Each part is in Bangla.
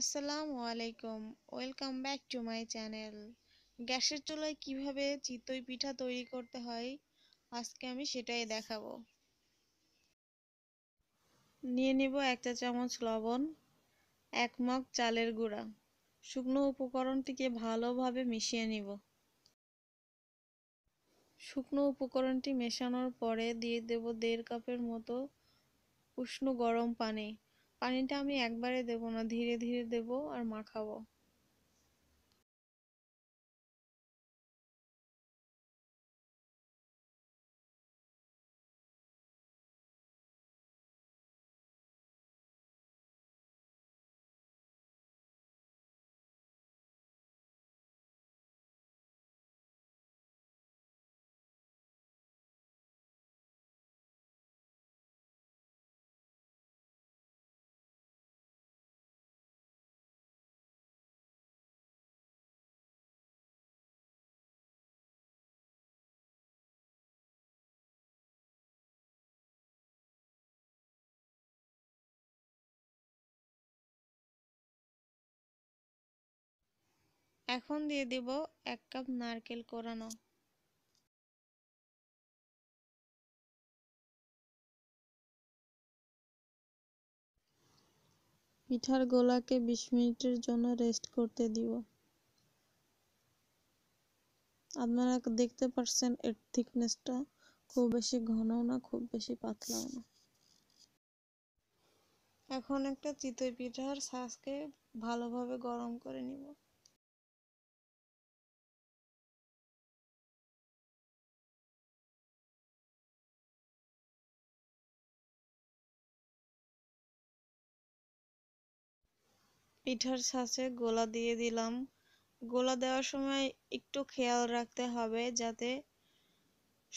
আসসালামু আলাইকুম welcome back to my channel গ্যাসের চুলায় কিভাবে চিতই পিঠা তৈরি করতে হয় আজকে আমি সেটাই দেখাবো নিয়ে নিব এক চা চামচ লবণ এক মগ চালের গুঁড়া শুকনো উপকরণটিকে ভালোভাবে মিশিয়ে নিব শুকনো উপকরণটি মেশানোর পরে দিয়ে দেব দেড় কাপের মতো উষ্ণ গরম পানি পানিটা আমি একবারে দেবো না ধীরে ধীরে দেব আর মাখাবো এখন দিয়ে দেব এক কাপ নারকেল কোরানো পিঠার গোলাকে বিশ মিনিটের জন্য রেস্ট করতে দিব আপনারা দেখতে পাচ্ছেন এর থিকনেসটা খুব বেশি ঘন না খুব বেশি পাতলাও না এখন একটা চিতই পিঠার শাঁসকে ভালোভাবে গরম করে নিব পিঠার ছাঁচে গোলা দিয়ে দিলাম গোলা দেওয়ার সময় একটু খেয়াল রাখতে হবে যাতে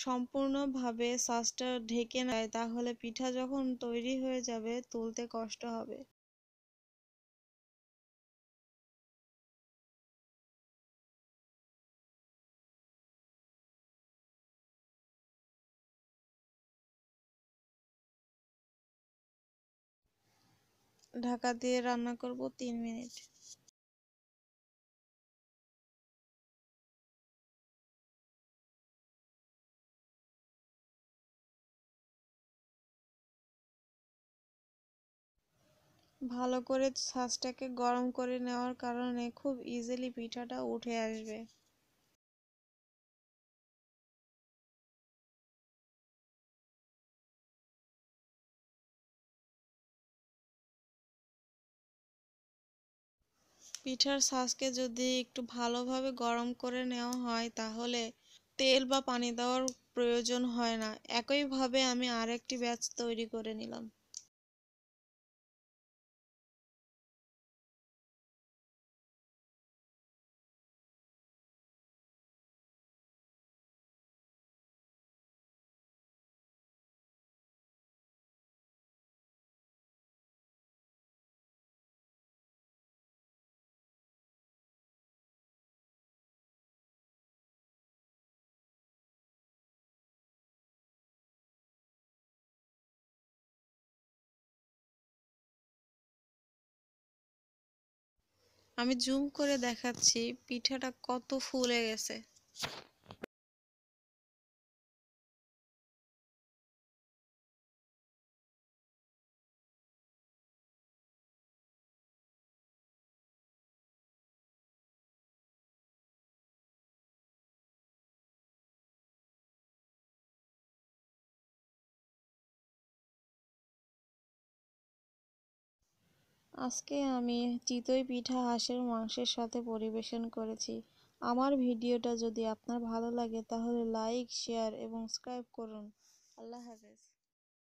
সম্পূর্ণভাবে সাঁচটা ঢেকে নেয় তাহলে পিঠা যখন তৈরি হয়ে যাবে তুলতে কষ্ট হবে ঢাকা দিয়ে রান্না করব তিন মিনিট ভালো করে ছাঁচটাকে গরম করে নেওয়ার কারণে খুব ইজিলি পিঠাটা উঠে আসবে পিঠার শাঁসকে যদি একটু ভালোভাবে গরম করে নেওয়া হয় তাহলে তেল বা পানি দেওয়ার প্রয়োজন হয় না একইভাবে আমি আরেকটি ব্যাচ তৈরি করে নিলাম আমি জুম করে দেখাচ্ছি পিঠাটা কত ফুলে গেছে আজকে আমি চিতই পিঠা হাঁসের মাংসের সাথে পরিবেশন করেছি আমার ভিডিওটা যদি আপনার ভালো লাগে তাহলে লাইক শেয়ার এবং সাবস্ক্রাইব করুন আল্লাহ হাফেজ